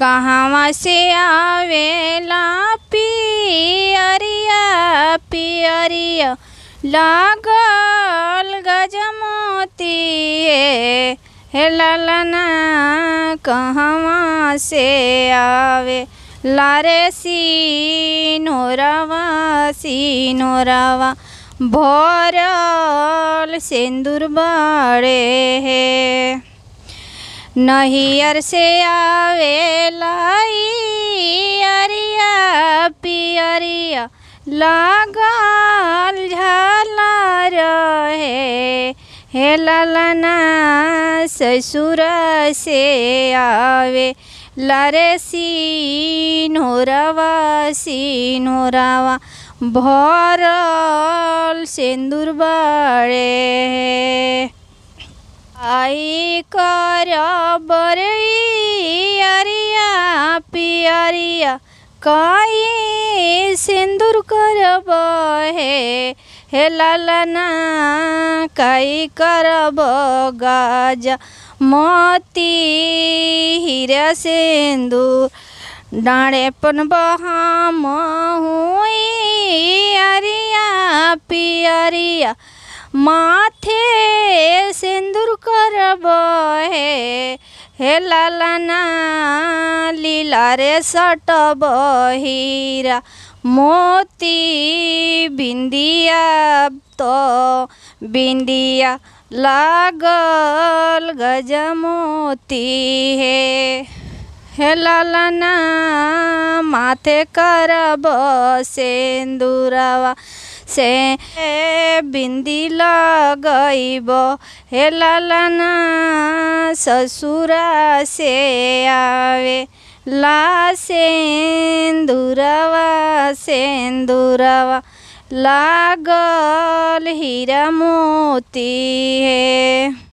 कहाँ से आवेला पियरिया पियरिया लागल गजमोती हे ललना कहवा से आवे लारे सीनोरवा सीनोरवा भोरल सिंदूर बड़े है नहियर से आवे लाई पियरिया लागल झाला हे हे ललना ससुर से आवे लरे सिनोरवा सिनोरवा भरल सिंदूर बड़े आई कर बरई अरिया पियरिया कई सिंदूर कर है हे ललना कई करब गाजा मोती हीरा सिंदूर डाड़ेपन बहा महुई अरिया पियरिया माथे सिंदूर करब हे हे लालना लीला रे सटब हीरा मोती बिंदिया तो बिंदिया लागल गजमोती हे हे माथे करब सिंदूरवा से बिंदी लगैब हे लालना ससुरा से आवे ला सेंदुरवा सेंदुरवा लागल हीरा मोती है